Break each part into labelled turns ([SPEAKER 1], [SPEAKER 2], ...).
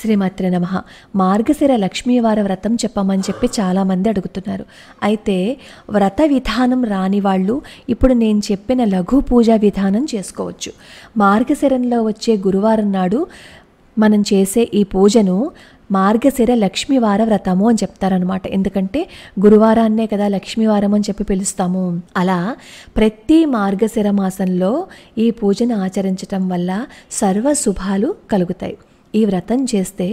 [SPEAKER 1] శ్రీమాత్ర నమ మార్గశిర లక్ష్మీవారి వ్రతం చెప్పమని చెప్పి చాలామంది అడుగుతున్నారు అయితే వ్రత విధానం రాని వాళ్ళు ఇప్పుడు నేను చెప్పిన లఘు పూజా విధానం చేసుకోవచ్చు మార్గశిరంలో వచ్చే గురువారం నాడు మనం చేసే ఈ పూజను మార్గశిర లక్ష్మీవార వ్రతము అని చెప్తారనమాట ఎందుకంటే గురువారాన్నే కదా లక్ష్మీవారం అని చెప్పి పిలుస్తాము అలా ప్రతి మార్గశిర మాసంలో ఈ పూజను ఆచరించటం వల్ల సర్వ శుభాలు కలుగుతాయి ఈ వ్రతం చేస్తే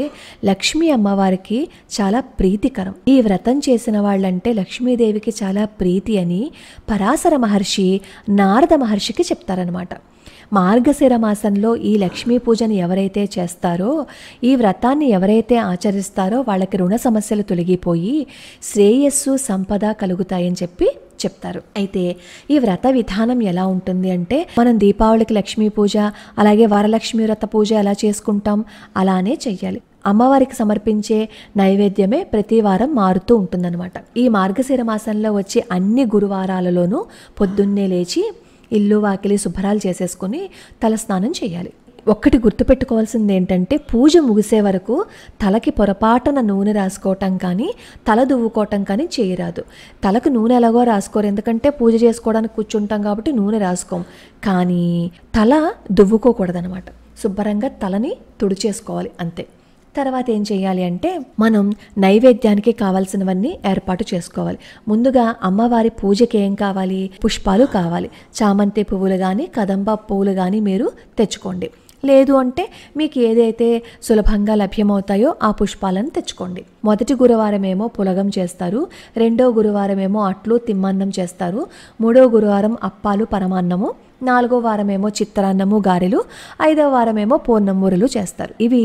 [SPEAKER 1] లక్ష్మీ అమ్మవారికి చాలా ప్రీతికరం ఈ వ్రతం చేసిన వాళ్ళంటే లక్ష్మీదేవికి చాలా ప్రీతి అని పరాశర మహర్షి నారద మహర్షికి చెప్తారనమాట మార్గశిర మాసంలో ఈ లక్ష్మీ పూజను ఎవరైతే చేస్తారో ఈ వ్రతాన్ని ఎవరైతే ఆచరిస్తారో వాళ్ళకి రుణ సమస్యలు తొలగిపోయి శ్రేయస్సు సంపద కలుగుతాయని చెప్పి చెప్తారు అయితే ఈ వ్రత విధానం ఎలా ఉంటుంది అంటే మనం దీపావళికి లక్ష్మీ పూజ అలాగే వరలక్ష్మి వ్రత పూజ ఎలా చేసుకుంటాం అలానే చెయ్యాలి అమ్మవారికి సమర్పించే నైవేద్యమే ప్రతి వారం మారుతూ ఉంటుందన్నమాట ఈ మార్గశిర మాసంలో వచ్చే అన్ని గురువారాలలోనూ పొద్దున్నే లేచి ఇల్లు వాకిలి శుభ్రాలు చేసేసుకొని తలస్నానం చేయాలి ఒక్కటి గుర్తుపెట్టుకోవాల్సింది ఏంటంటే పూజ ముగిసే వరకు తలకి పొరపాటున నూనె రాసుకోవటం కానీ తల దువ్వుకోవటం కానీ చేయరాదు తలకు నూనె ఎలాగో రాసుకోరు ఎందుకంటే పూజ చేసుకోవడానికి కూర్చుంటాం కాబట్టి నూనె రాసుకోం కానీ తల దువ్వుకోకూడదనమాట శుభ్రంగా తలని తుడిచేసుకోవాలి అంతే తర్వాత ఏం చేయాలి అంటే మనం నైవేద్యానికి కావాల్సినవన్నీ ఏర్పాటు చేసుకోవాలి ముందుగా అమ్మవారి పూజకి ఏం కావాలి పుష్పాలు కావాలి చామంతి పువ్వులు కానీ కదంబ పువ్వులు కానీ మీరు తెచ్చుకోండి లేదు అంటే మీకు ఏదైతే సులభంగా లభ్యమవుతాయో ఆ పుష్పాలను తెచ్చుకోండి మొదటి గురువారం ఏమో పులగం చేస్తారు రెండో గురువారం ఏమో అట్లు తిమ్మన్నం చేస్తారు మూడో గురువారం అప్పాలు పరమాన్నము నాలుగో వారమేమో చిత్తరాన్నము గారెలు ఐదో వారమేమో పూర్ణమూరలు చేస్తారు ఇవి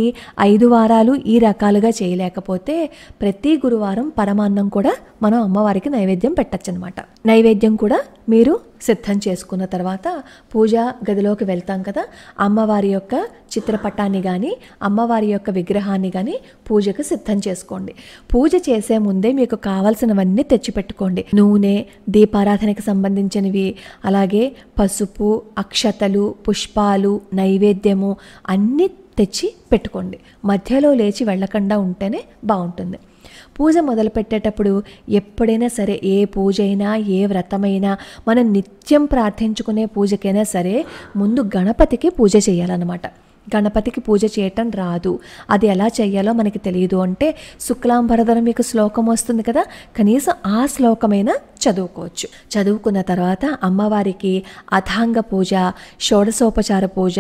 [SPEAKER 1] ఐదు వారాలు ఈ రకాలుగా చేయలేకపోతే ప్రతి గురువారం పరమాన్నం కూడా మనం అమ్మవారికి నైవేద్యం పెట్టచ్చు అనమాట నైవేద్యం కూడా మీరు సిద్ధం చేసుకున్న తర్వాత పూజా గదిలోకి వెళ్తాం కదా అమ్మవారి యొక్క చిత్రపటాన్ని కానీ అమ్మవారి యొక్క విగ్రహాన్ని కానీ పూజకు సిద్ధం చేసుకోండి పూజ చేసే ముందే మీకు కావలసినవన్నీ తెచ్చిపెట్టుకోండి నూనె దీపారాధనకి సంబంధించినవి అలాగే పసుపు పసుపు అక్షతలు పుష్పాలు నైవేద్యము అన్నీ తెచ్చి పెట్టుకోండి మధ్యలో లేచి వెళ్ళకుండా ఉంటేనే బాగుంటుంది పూజ మొదలుపెట్టేటప్పుడు ఎప్పుడైనా సరే ఏ పూజ అయినా ఏ వ్రతమైనా మనం నిత్యం ప్రార్థించుకునే పూజకైనా సరే ముందు గణపతికి పూజ చేయాలన్నమాట గణపతికి పూజ చేయటం రాదు అది ఎలా చేయాలో మనకి తెలియదు అంటే శుక్లాంబరధర మీకు శ్లోకం వస్తుంది కదా కనీసం ఆ శ్లోకమైనా చదువుకోవచ్చు చదువుకున్న తర్వాత అమ్మవారికి అథాంగ పూజ షోడశోపచార పూజ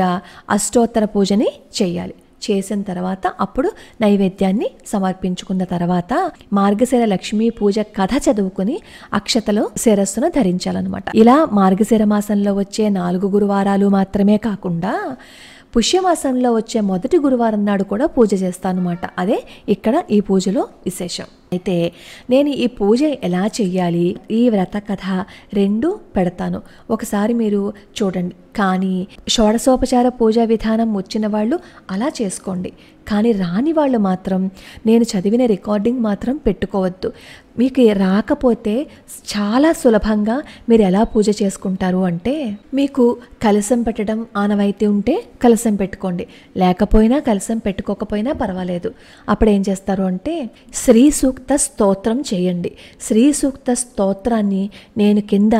[SPEAKER 1] అష్టోత్తర పూజని చేయాలి చేసిన తర్వాత అప్పుడు నైవేద్యాన్ని సమర్పించుకున్న తర్వాత మార్గశిర లక్ష్మీ పూజ కథ చదువుకుని అక్షతలో శిరస్సును ధరించాలన్నమాట ఇలా మార్గశిర మాసంలో వచ్చే నాలుగు గురువారాలు మాత్రమే కాకుండా పుష్యమాసంలో వచ్చే మొదటి గురువారం నాడు కూడా పూజ చేస్తానమాట అదే ఇక్కడ ఈ పూజలో విశేషం అయితే నేను ఈ పూజ ఎలా చేయాలి ఈ వ్రత కథ రెండు పెడతాను ఒకసారి మీరు చూడండి కానీ షోడశోపచార పూజా విధానం వచ్చిన వాళ్ళు అలా చేసుకోండి కానీ రాని వాళ్ళు మాత్రం నేను చదివిన రికార్డింగ్ మాత్రం పెట్టుకోవద్దు మీకు రాకపోతే చాలా సులభంగా మీరు ఎలా పూజ చేసుకుంటారు అంటే మీకు కలసం పెట్టడం ఆనవాయితీ ఉంటే కలసం పెట్టుకోండి లేకపోయినా కలసం పెట్టుకోకపోయినా పర్వాలేదు అప్పుడు ఏం చేస్తారు అంటే శ్రీ సూక్త స్తోత్రం చేయండి శ్రీ సూక్త స్తోత్రాన్ని నేను కింద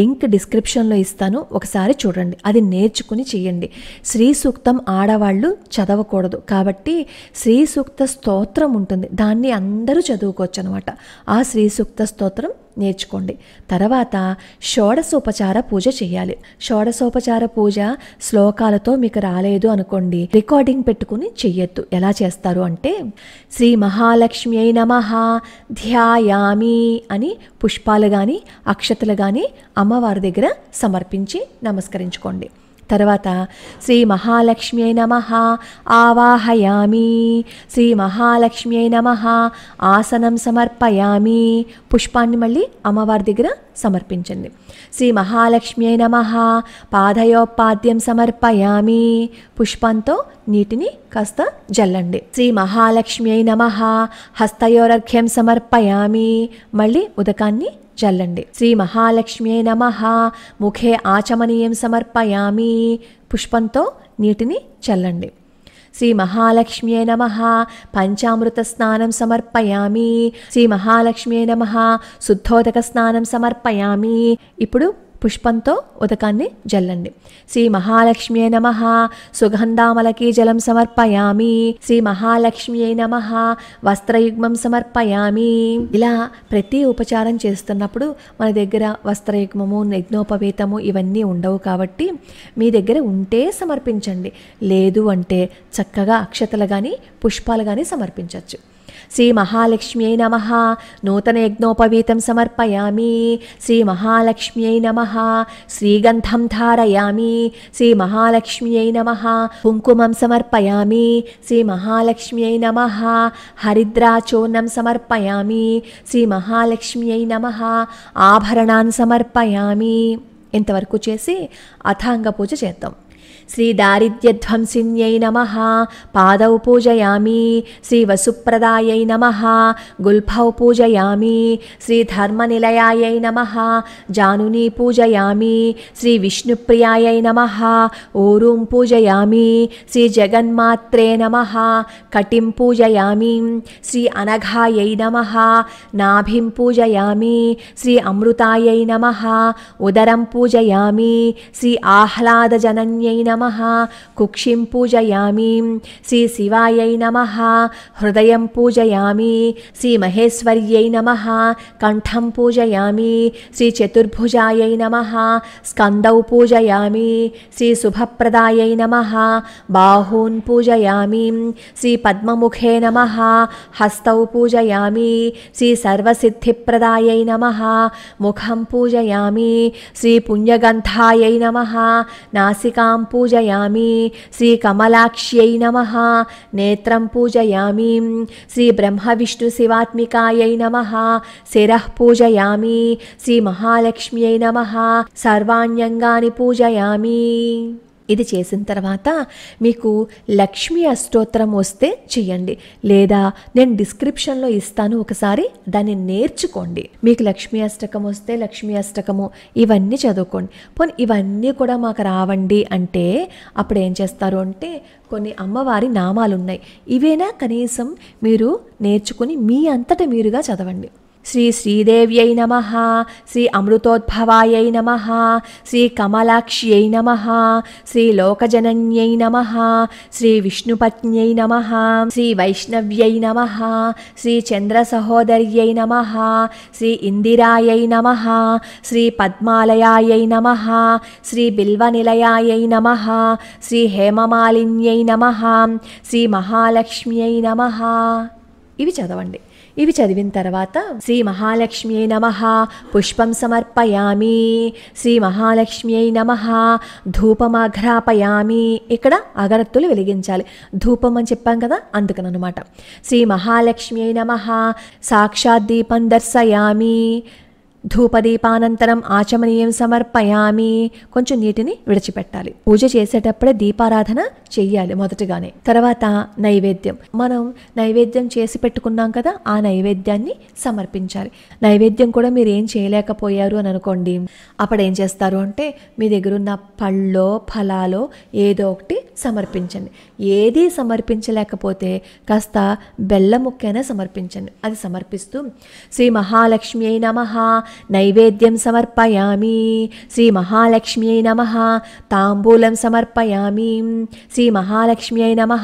[SPEAKER 1] లింక్ డిస్క్రిప్షన్లో ఇస్తాను ఒకసారి చూడండి అది నేర్చుకుని చేయండి శ్రీ సూక్తం ఆడవాళ్ళు చదవకూడదు కాబట్టి శ్రీ సూక్త స్తోత్రం ఉంటుంది దాన్ని అందరూ చదువుకోవచ్చు అనమాట ఆ ఆ శ్రీ సూక్త స్తోత్రం నేర్చుకోండి తర్వాత షోడసోపచార పూజ చేయాలి షోడసోపచార పూజ శ్లోకాలతో మీకు రాలేదు అనుకోండి రికార్డింగ్ పెట్టుకుని చెయ్యొద్దు ఎలా చేస్తారు అంటే శ్రీ మహాలక్ష్మి అయి నమ ధ్యాయామి అని పుష్పాలు కానీ అక్షతలు కానీ అమ్మవారి దగ్గర సమర్పించి నమస్కరించుకోండి తర్వాత శ్రీ అయి నమ ఆవాహయామి శ్రీ అయి నమ ఆసనం సమర్పయామి పుష్పాన్ని మళ్ళీ అమ్మవారి దగ్గర సమర్పించండి శ్రీ అయి నమ పాదయోపాద్యం సమర్పయామి పుష్పంతో నీటిని కాస్త జల్లండి శ్రీ మహాలక్ష్మి అయి నమ హస్తయోరర్ఘ్యం సమర్పయామి మళ్ళీ ఉదకాన్ని జల్లండి శ్రీ మహాలక్ష్మి అయి నమ ముఖే ఆచమనీయం సమర్పయామి పుష్పంతో నీటిని చల్లండి శ్రీ అయి నమ పంచామృత స్నానం సమర్పయామి శ్రీ అయి నమ శుద్ధోదక స్నానం సమర్పయామి ఇప్పుడు పుష్పంతో ఉదకాన్ని జల్లండి శ్రీ మహాలక్ష్మ్యే నమ సుగంధామలకి జలం సమర్పయామి శ్రీ మహాలక్ష్మ్యే నమ వస్త్రయుగ్మం సమర్పయామి ఇలా ప్రతి ఉపచారం చేస్తున్నప్పుడు మన దగ్గర వస్త్రయుగ్మము యజ్ఞోపవేతము ఇవన్నీ ఉండవు కాబట్టి మీ దగ్గర ఉంటే సమర్పించండి లేదు అంటే చక్కగా అక్షతలు కానీ పుష్పాలు కానీ సమర్పించవచ్చు శ్రీ శ్రీమహాలక్ష్మ్యై నమ నూతన యజ్ఞోపవీతం సమర్పయామి శ్రీ శ్రీమహాలక్ష్మ్యై నమ శ్రీగంధం ధారయామి శ్రీ శ్రీమహాలక్ష్మ్యై నమ కుంకుమం సమర్పయామి శ్రీ శ్రీమహాలక్ష్మ్యై నమ హరిద్రాచూర్ణం సమర్పయామి శ్రీ శ్రీమహాలక్ష్మ్యై నమ ఆభరణాన్ని సమర్పయామి ఇంతవరకు చేసి అథాంగ పూజ చేద్దాం श्रीदारिद्र्यध्वंसिन्यै नमः पादौ पूजयामि श्रीवसुप्रदायै नमः गुल्फौ पूजयामि श्रीधर्मनिलयायै नमः जानुनी पूजयामि श्रीविष्णुप्रियायै नमः ऊरुं पूजयामि श्रीजगन्मात्रे नमः कटिं पूजयामि श्री अनघायै नमः नाभिं पूजयामि श्री अमृतायै नमः उदरं पूजयामि श्री आह्लादजनन्यै नमः नम पूजयामी श्री शिवाय नमः कुक्षिं पूजयामि श्रीशिवायै नमः हृदयं पूजयामि श्रीमहेश्वर्यै नमः कण्ठं पूजयामि श्रीचतुर्भुजायै नमः स्कन्दौ पूजयामि श्रीसुभप्रदायै नमः बाहून् पूजयामि श्रीपद्ममुखे नमः हस्तौ पूजयामि श्रीसर्वसिद्धिप्रदायै नमः मुखं पूजयामि श्रीपुण्यगन्धायै नमः नासिकां पूज पूजयामि श्रीकमलाक्ष्यै नमः नेत्रं पूजयामि शिवात्मिकायै नमः शिरः पूजयामि श्रीमहालक्ष्म्यै नमः सर्वाण्यंगानि पूजयामि ఇది చేసిన తర్వాత మీకు లక్ష్మీ అష్టోత్తరం వస్తే చేయండి లేదా నేను డిస్క్రిప్షన్లో ఇస్తాను ఒకసారి దాన్ని నేర్చుకోండి మీకు లక్ష్మీ అష్టకం వస్తే లక్ష్మీ అష్టకము ఇవన్నీ చదువుకోండి పోనీ ఇవన్నీ కూడా మాకు రావండి అంటే అప్పుడు ఏం చేస్తారు అంటే కొన్ని అమ్మవారి నామాలు ఉన్నాయి ఇవేనా కనీసం మీరు నేర్చుకుని మీ అంతట మీరుగా చదవండి శ్రీ శ్రీదేవ్యై నమ శ్రీ అమృతోద్భవాయై నమ శ్రీ కమలాక్ష్యై నమ శ్రీ లోకజనన్యై నమ శ్రీ విష్ణుపత్న్యై నమ శ్రీ వైష్ణవ్యై నమ శ్రీ చంద్రసహోదర్యై నమ శ్రీ ఇందిరాయై నమ శ్రీ పద్మాలయాయై నమ శ్రీ బిల్వనిలయాయై నమ శ్రీ హేమమాలిన్యై నమ శ్రీ మహాలక్ష్మ్యై నమ ఇవి చదవండి ఇవి చదివిన తర్వాత శ్రీ మహాలక్ష్మ్యై నమ పుష్పం సమర్పయామి శ్రీ మహాలక్ష్మ్యై నమ ధూపమాఘ్రాపయామి ఇక్కడ అగరత్తులు వెలిగించాలి ధూపం అని చెప్పాం కదా అనమాట శ్రీ మహాలక్ష్మ్యై నమ సాక్షాత్ దీపం దర్శయామి ధూపదీపానంతరం ఆచమనీయం సమర్పయామి కొంచెం నీటిని విడిచిపెట్టాలి పూజ చేసేటప్పుడే దీపారాధన చెయ్యాలి మొదటిగానే తర్వాత నైవేద్యం మనం నైవేద్యం చేసి పెట్టుకున్నాం కదా ఆ నైవేద్యాన్ని సమర్పించాలి నైవేద్యం కూడా మీరు ఏం చేయలేకపోయారు అని అనుకోండి అప్పుడు ఏం చేస్తారు అంటే మీ దగ్గరున్న పళ్ళో ఫలాలో ఏదో ఒకటి సమర్పించండి ఏది సమర్పించలేకపోతే కాస్త బెల్ల ముక్కైనా సమర్పించండి అది సమర్పిస్తూ శ్రీ మహాలక్ష్మి అయి నమ నైవేద్యం సమర్పయామి శ్రీ మహాలక్ష్మి అయి నమ తాంబూలం సమర్పయామి శ్రీ మహాలక్ష్మి అయి నమ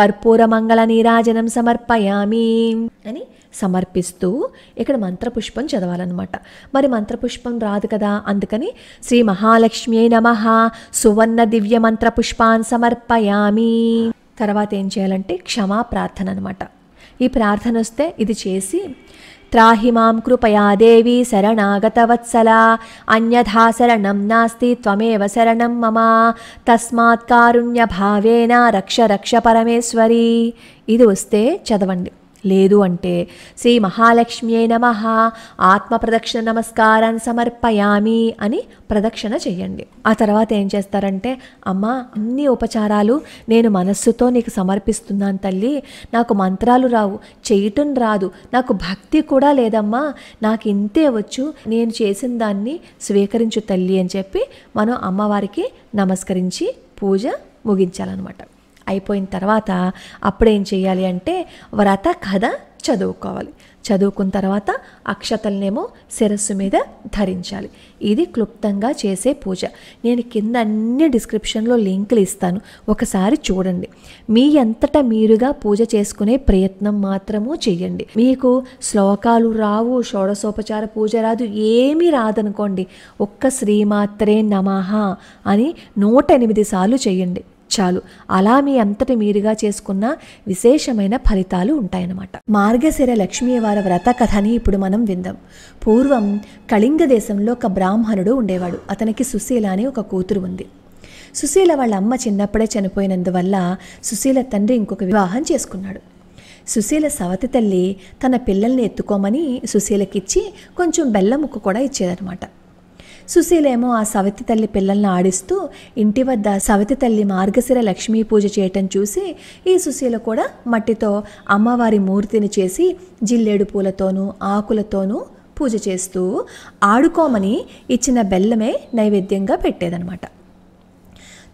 [SPEAKER 1] కర్పూర మంగళ నీరాజనం సమర్పయామి అని సమర్పిస్తూ ఇక్కడ మంత్రపుష్పం చదవాలన్నమాట మరి మంత్రపుష్పం రాదు కదా అందుకని శ్రీ మహాలక్ష్మి నమ సువర్ణ దివ్య మంత్రపుష్పాన్ సమర్పయామి తర్వాత ఏం చేయాలంటే క్షమా ప్రార్థన అనమాట ఈ ప్రార్థన వస్తే ఇది చేసి త్రాహిమాం కృపయా దేవి శరణాగత వత్సల అన్యథా శరణం నాస్తి త్వమేవ శరణం మమ తస్మాత్ కారుణ్య భావేన రక్ష రక్ష పరమేశ్వరి ఇది వస్తే చదవండి లేదు అంటే శ్రీ మహాలక్ష్మియే నమ ఆత్మ ప్రదక్షిణ నమస్కారాన్ని సమర్పయామి అని ప్రదక్షిణ చేయండి ఆ తర్వాత ఏం చేస్తారంటే అమ్మ అన్ని ఉపచారాలు నేను మనస్సుతో నీకు సమర్పిస్తున్నాను తల్లి నాకు మంత్రాలు రావు చేయటం రాదు నాకు భక్తి కూడా లేదమ్మా నాకు ఇంతే వచ్చు నేను చేసిన దాన్ని స్వీకరించు తల్లి అని చెప్పి మనం అమ్మవారికి నమస్కరించి పూజ ముగించాలన్నమాట అయిపోయిన తర్వాత అప్పుడేం చేయాలి అంటే వ్రత కథ చదువుకోవాలి చదువుకున్న తర్వాత అక్షతలనేమో శిరస్సు మీద ధరించాలి ఇది క్లుప్తంగా చేసే పూజ నేను కింద అన్ని డిస్క్రిప్షన్లో లింకులు ఇస్తాను ఒకసారి చూడండి మీ అంతటా మీరుగా పూజ చేసుకునే ప్రయత్నం మాత్రము చేయండి మీకు శ్లోకాలు రావు షోడశోపచార పూజ రాదు ఏమీ రాదనుకోండి ఒక్క శ్రీమాత్రే నమహ అని నూట ఎనిమిది సార్లు చేయండి చాలు అలా మీ అంతటి మీరుగా చేసుకున్న విశేషమైన ఫలితాలు ఉంటాయన్నమాట మార్గశిర లక్ష్మీవార వ్రత కథని ఇప్పుడు మనం విందాం పూర్వం కళింగ దేశంలో ఒక బ్రాహ్మణుడు ఉండేవాడు అతనికి సుశీల అని ఒక కూతురు ఉంది సుశీల వాళ్ళ అమ్మ చిన్నప్పుడే చనిపోయినందువల్ల సుశీల తండ్రి ఇంకొక వివాహం చేసుకున్నాడు సుశీల సవతి తల్లి తన పిల్లల్ని ఎత్తుకోమని సుశీలకిచ్చి కొంచెం బెల్లం ముక్క కూడా ఇచ్చేదనమాట సుశీలేమో ఆ సవతి తల్లి పిల్లల్ని ఆడిస్తూ ఇంటి వద్ద సవతి తల్లి మార్గశిర లక్ష్మీ పూజ చేయటం చూసి ఈ సుశీల కూడా మట్టితో అమ్మవారి మూర్తిని చేసి జిల్లేడు పూలతోనూ ఆకులతోనూ పూజ చేస్తూ ఆడుకోమని ఇచ్చిన బెల్లమే నైవేద్యంగా పెట్టేదనమాట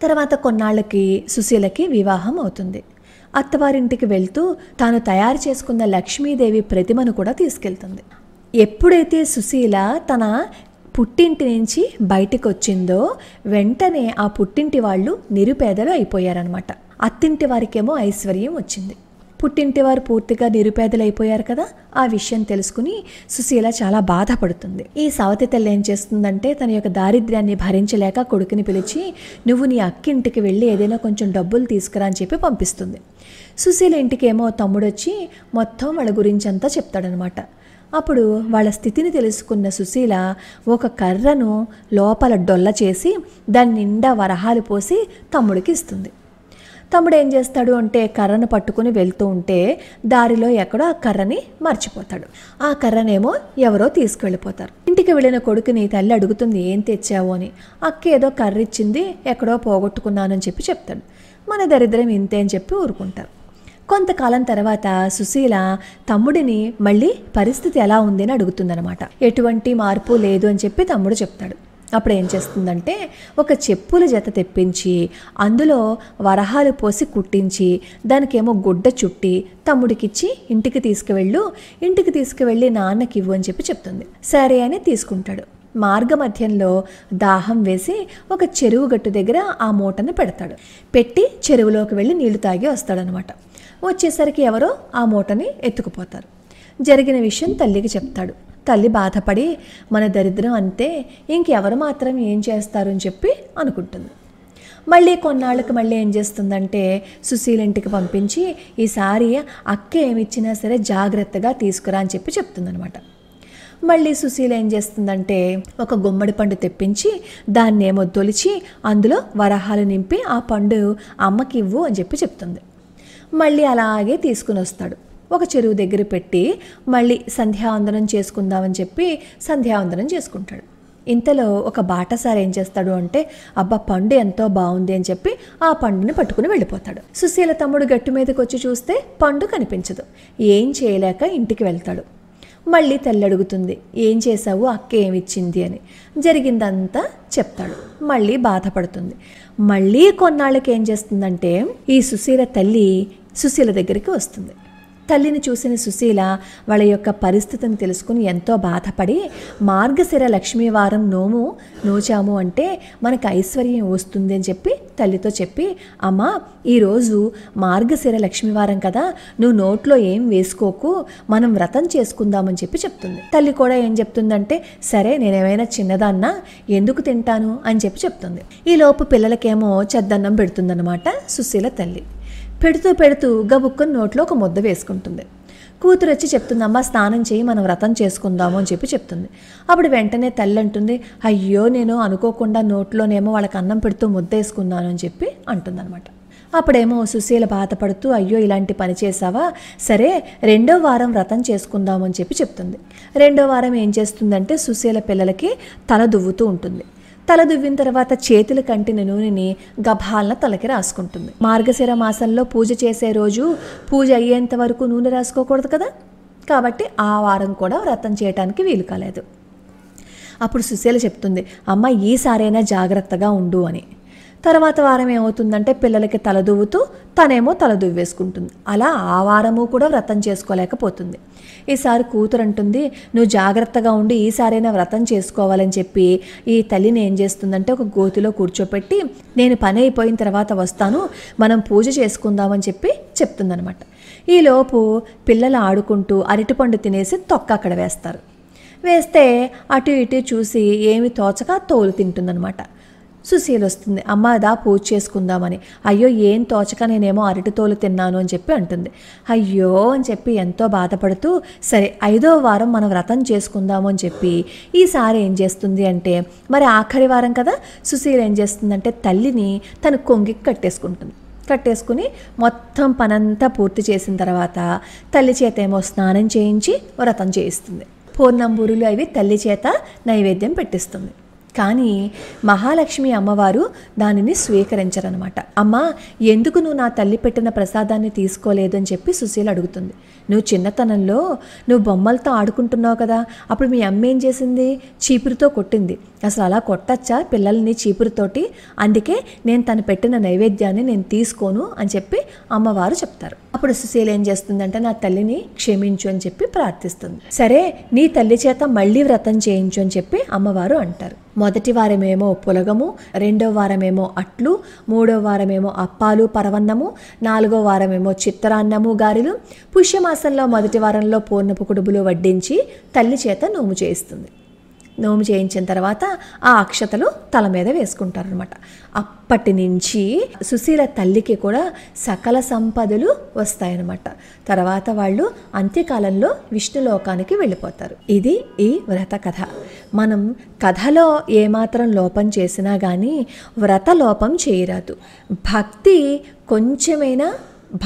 [SPEAKER 1] తర్వాత కొన్నాళ్ళకి సుశీలకి వివాహం అవుతుంది అత్తవారింటికి వెళ్తూ తాను తయారు చేసుకున్న లక్ష్మీదేవి ప్రతిమను కూడా తీసుకెళ్తుంది ఎప్పుడైతే సుశీల తన పుట్టింటి నుంచి బయటకు వచ్చిందో వెంటనే ఆ పుట్టింటి వాళ్ళు నిరుపేదలు అయిపోయారనమాట అత్తింటి వారికేమో ఐశ్వర్యం వచ్చింది పుట్టింటి వారు పూర్తిగా నిరుపేదలు అయిపోయారు కదా ఆ విషయం తెలుసుకుని సుశీల చాలా బాధపడుతుంది ఈ సవతి తల్లి ఏం చేస్తుందంటే తన యొక్క దారిద్ర్యాన్ని భరించలేక కొడుకుని పిలిచి నువ్వు నీ అక్కింటికి వెళ్ళి ఏదైనా కొంచెం డబ్బులు తీసుకురా అని చెప్పి పంపిస్తుంది సుశీల ఇంటికి ఏమో తమ్ముడొచ్చి మొత్తం వాళ్ళ గురించి అంతా చెప్తాడనమాట అప్పుడు వాళ్ళ స్థితిని తెలుసుకున్న సుశీల ఒక కర్రను లోపల డొల్ల చేసి దాని నిండా వరహాలు పోసి తమ్ముడికి ఇస్తుంది తమ్ముడు ఏం చేస్తాడు అంటే కర్రను పట్టుకుని వెళ్తూ ఉంటే దారిలో ఎక్కడో ఆ కర్రని మర్చిపోతాడు ఆ కర్రనేమో ఎవరో తీసుకెళ్ళిపోతారు ఇంటికి వెళ్ళిన కొడుకుని తల్లి అడుగుతుంది ఏం తెచ్చావు అని అక్క ఏదో కర్ర ఇచ్చింది ఎక్కడో పోగొట్టుకున్నానని చెప్పి చెప్తాడు మన దరిద్రం ఇంతే అని చెప్పి ఊరుకుంటారు కొంతకాలం తర్వాత సుశీల తమ్ముడిని మళ్ళీ పరిస్థితి ఎలా ఉంది అని అడుగుతుందనమాట ఎటువంటి మార్పు లేదు అని చెప్పి తమ్ముడు చెప్తాడు అప్పుడు ఏం చేస్తుందంటే ఒక చెప్పుల జత తెప్పించి అందులో వరహాలు పోసి కుట్టించి దానికేమో గుడ్డ చుట్టి తమ్ముడికిచ్చి ఇంటికి తీసుకువెళ్ళు ఇంటికి తీసుకువెళ్ళి నాన్నకి ఇవ్వు అని చెప్పి చెప్తుంది సరే అని తీసుకుంటాడు మార్గమధ్యంలో దాహం వేసి ఒక చెరువు గట్టు దగ్గర ఆ మూటను పెడతాడు పెట్టి చెరువులోకి వెళ్ళి నీళ్లు తాగి వస్తాడనమాట వచ్చేసరికి ఎవరో ఆ మూటని ఎత్తుకుపోతారు జరిగిన విషయం తల్లికి చెప్తాడు తల్లి బాధపడి మన దరిద్రం అంతే ఇంకెవరు మాత్రం ఏం చేస్తారని చెప్పి అనుకుంటుంది మళ్ళీ కొన్నాళ్ళకి మళ్ళీ ఏం చేస్తుందంటే సుశీల్ ఇంటికి పంపించి ఈసారి అక్క ఏమిచ్చినా సరే జాగ్రత్తగా తీసుకురా అని చెప్పి చెప్తుందనమాట మళ్ళీ సుశీల ఏం చేస్తుందంటే ఒక గుమ్మడి పండు తెప్పించి దాన్నేమో తొలిచి అందులో వరహాలు నింపి ఆ పండు అమ్మకి ఇవ్వు అని చెప్పి చెప్తుంది మళ్ళీ అలాగే తీసుకుని వస్తాడు ఒక చెరువు దగ్గర పెట్టి మళ్ళీ సంధ్యావందనం చేసుకుందామని చెప్పి సంధ్యావందనం చేసుకుంటాడు ఇంతలో ఒక బాటసారి ఏం చేస్తాడు అంటే అబ్బా పండు ఎంతో బాగుంది అని చెప్పి ఆ పండుని పట్టుకుని వెళ్ళిపోతాడు సుశీల తమ్ముడు గట్టు మీదకి వచ్చి చూస్తే పండు కనిపించదు ఏం చేయలేక ఇంటికి వెళ్తాడు మళ్ళీ తల్లి అడుగుతుంది ఏం చేశావు అక్క ఏమిచ్చింది అని జరిగిందంతా చెప్తాడు మళ్ళీ బాధపడుతుంది మళ్ళీ కొన్నాళ్ళకి ఏం చేస్తుందంటే ఈ సుశీల తల్లి సుశీల దగ్గరికి వస్తుంది తల్లిని చూసిన సుశీల వాళ్ళ యొక్క పరిస్థితిని తెలుసుకుని ఎంతో బాధపడి మార్గశిర లక్ష్మీవారం నోము నోచాము అంటే మనకు ఐశ్వర్యం వస్తుంది అని చెప్పి తల్లితో చెప్పి అమ్మ ఈరోజు మార్గశిర లక్ష్మీవారం కదా నువ్వు నోట్లో ఏం వేసుకోకు మనం వ్రతం చేసుకుందామని చెప్పి చెప్తుంది తల్లి కూడా ఏం చెప్తుందంటే సరే నేనేమైనా చిన్నదాన్నా ఎందుకు తింటాను అని చెప్పి చెప్తుంది ఈలోపు పిల్లలకేమో చెద్దన్నం పెడుతుందన్నమాట సుశీల తల్లి పెడుతూ పెడుతూ గబుక్కు నోట్లో ఒక ముద్ద వేసుకుంటుంది కూతురు వచ్చి చెప్తుంది స్నానం చేయి మనం వ్రతం చేసుకుందాము అని చెప్పి చెప్తుంది అప్పుడు వెంటనే తల్లి అంటుంది అయ్యో నేను అనుకోకుండా నోట్లోనేమో వాళ్ళకి అన్నం పెడుతూ ముద్ద వేసుకున్నాను అని చెప్పి అంటుందన్నమాట అప్పుడేమో సుశీల బాధపడుతూ అయ్యో ఇలాంటి పని చేసావా సరే రెండో వారం వ్రతం చేసుకుందామని చెప్పి చెప్తుంది రెండో వారం ఏం చేస్తుందంటే సుశీల పిల్లలకి తల దువ్వుతూ ఉంటుంది తల దువ్విన తర్వాత చేతుల కంటిన నూనెని గభాలన తలకి రాసుకుంటుంది మార్గశిర మాసంలో పూజ చేసే రోజు పూజ అయ్యేంత వరకు నూనె రాసుకోకూడదు కదా కాబట్టి ఆ వారం కూడా వ్రతం చేయటానికి వీలు కాలేదు అప్పుడు సుశీల చెప్తుంది అమ్మ ఈసారైనా జాగ్రత్తగా ఉండు అని తర్వాత వారం ఏమవుతుందంటే పిల్లలకి తలదువ్వుతూ తనేమో తలదువ్వేసుకుంటుంది అలా ఆ వారము కూడా వ్రతం చేసుకోలేకపోతుంది ఈసారి కూతురు అంటుంది నువ్వు జాగ్రత్తగా ఉండి ఈసారైనా వ్రతం చేసుకోవాలని చెప్పి ఈ తల్లిని ఏం చేస్తుందంటే ఒక గోతిలో కూర్చోపెట్టి నేను పని అయిపోయిన తర్వాత వస్తాను మనం పూజ చేసుకుందామని చెప్పి చెప్తుందనమాట ఈలోపు పిల్లలు ఆడుకుంటూ అరటిపండు తినేసి తొక్క అక్కడ వేస్తారు వేస్తే అటు ఇటు చూసి ఏమి తోచక తోలు తింటుందనమాట సుశీల్ వస్తుంది అమ్మ అదా పూజ చేసుకుందామని అయ్యో ఏం తోచక నేనేమో అరటితోలు తిన్నాను అని చెప్పి అంటుంది అయ్యో అని చెప్పి ఎంతో బాధపడుతూ సరే ఐదో వారం మనం వ్రతం చేసుకుందాము అని చెప్పి ఈసారి ఏం చేస్తుంది అంటే మరి ఆఖరి వారం కదా సుశీల్ ఏం చేస్తుందంటే తల్లిని తను కొంగి కట్టేసుకుంటుంది కట్టేసుకుని మొత్తం పనంతా పూర్తి చేసిన తర్వాత తల్లి చేత ఏమో స్నానం చేయించి వ్రతం చేయిస్తుంది పూర్ణంబూరులు అవి తల్లి చేత నైవేద్యం పెట్టిస్తుంది కానీ మహాలక్ష్మి అమ్మవారు దానిని స్వీకరించరనమాట అమ్మా ఎందుకు నువ్వు నా తల్లి పెట్టిన ప్రసాదాన్ని తీసుకోలేదని చెప్పి సుశీల అడుగుతుంది నువ్వు చిన్నతనంలో నువ్వు బొమ్మలతో ఆడుకుంటున్నావు కదా అప్పుడు మీ అమ్మ ఏం చేసింది చీపురుతో కొట్టింది అసలు అలా కొట్టచ్చా పిల్లల్ని చీపురుతోటి అందుకే నేను తను పెట్టిన నైవేద్యాన్ని నేను తీసుకోను అని చెప్పి అమ్మవారు చెప్తారు అప్పుడు సుశీల ఏం చేస్తుందంటే నా తల్లిని క్షమించు అని చెప్పి ప్రార్థిస్తుంది సరే నీ తల్లి చేత మళ్ళీ వ్రతం చేయించు అని చెప్పి అమ్మవారు అంటారు మొదటి వారమేమో పులగము రెండో వారమేమో అట్లు మూడో వారమేమో అప్పాలు పరవన్నము నాలుగో వారమేమో చిత్తరాన్నము గారెలు పుష్యమాసంలో మొదటి వారంలో పూర్ణపు కుడుబులు వడ్డించి తల్లి చేత నోము చేస్తుంది నోము చేయించిన తర్వాత ఆ అక్షతలు తల మీద అనమాట అప్పటి నుంచి సుశీల తల్లికి కూడా సకల సంపదలు వస్తాయన్నమాట తర్వాత వాళ్ళు అంత్యకాలంలో విష్ణులోకానికి వెళ్ళిపోతారు ఇది ఈ వ్రత కథ మనం కథలో ఏమాత్రం లోపం చేసినా కానీ వ్రత లోపం చేయరాదు భక్తి కొంచెమైనా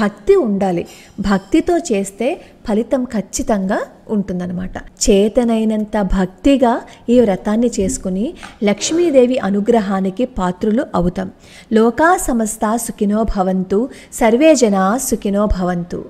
[SPEAKER 1] భక్తి ఉండాలి భక్తితో చేస్తే ఫలితం ఖచ్చితంగా ఉంటుందన్నమాట చేతనైనంత భక్తిగా ఈ వ్రతాన్ని చేసుకుని లక్ష్మీదేవి అనుగ్రహానికి పాత్రులు అవుతాం లోకా సమస్త సుఖినో భవంతు సర్వే జనా సుఖినో భవంతు